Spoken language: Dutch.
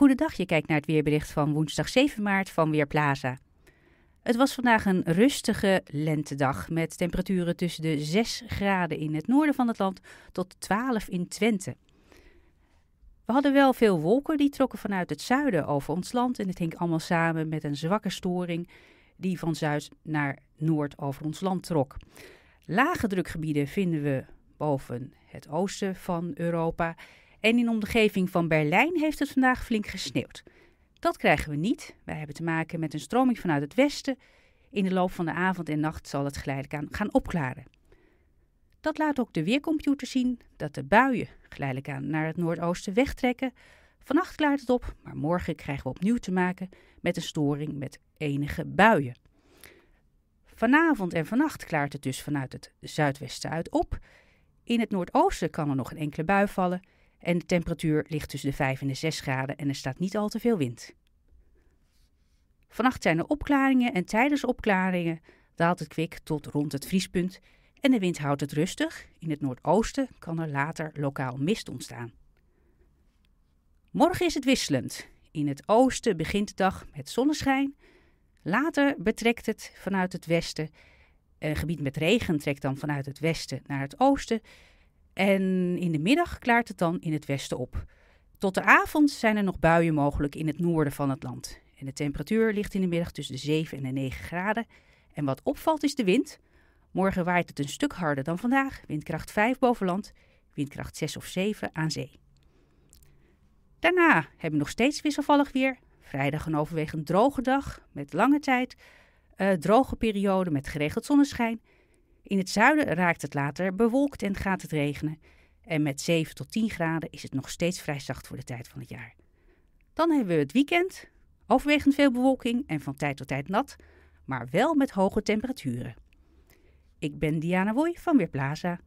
Goedendag, je kijkt naar het weerbericht van woensdag 7 maart van Weerplaza. Het was vandaag een rustige lentedag met temperaturen tussen de 6 graden in het noorden van het land tot 12 in Twente. We hadden wel veel wolken die trokken vanuit het zuiden over ons land en het hing allemaal samen met een zwakke storing die van zuid naar noord over ons land trok. Lage drukgebieden vinden we boven het oosten van Europa en in de omgeving van Berlijn heeft het vandaag flink gesneeuwd. Dat krijgen we niet. Wij hebben te maken met een stroming vanuit het westen. In de loop van de avond en nacht zal het geleidelijk aan gaan opklaren. Dat laat ook de weercomputer zien dat de buien geleidelijk aan naar het noordoosten wegtrekken. Vannacht klaart het op, maar morgen krijgen we opnieuw te maken met een storing met enige buien. Vanavond en vannacht klaart het dus vanuit het zuidwesten uit op. In het noordoosten kan er nog een enkele bui vallen en de temperatuur ligt tussen de 5 en de 6 graden en er staat niet al te veel wind. Vannacht zijn er opklaringen en tijdens opklaringen daalt het kwik tot rond het vriespunt en de wind houdt het rustig. In het noordoosten kan er later lokaal mist ontstaan. Morgen is het wisselend. In het oosten begint de dag met zonneschijn. Later betrekt het vanuit het westen. Een gebied met regen trekt dan vanuit het westen naar het oosten. En in de middag klaart het dan in het westen op. Tot de avond zijn er nog buien mogelijk in het noorden van het land. En de temperatuur ligt in de middag tussen de 7 en de 9 graden. En wat opvalt is de wind. Morgen waait het een stuk harder dan vandaag. Windkracht 5 boven land, windkracht 6 of 7 aan zee. Daarna hebben we nog steeds wisselvallig weer. Vrijdag een overwegend droge dag met lange tijd. Uh, droge periode met geregeld zonneschijn. In het zuiden raakt het later bewolkt en gaat het regenen. En met 7 tot 10 graden is het nog steeds vrij zacht voor de tijd van het jaar. Dan hebben we het weekend, overwegend veel bewolking en van tijd tot tijd nat, maar wel met hoge temperaturen. Ik ben Diana Woy van Weerplaza.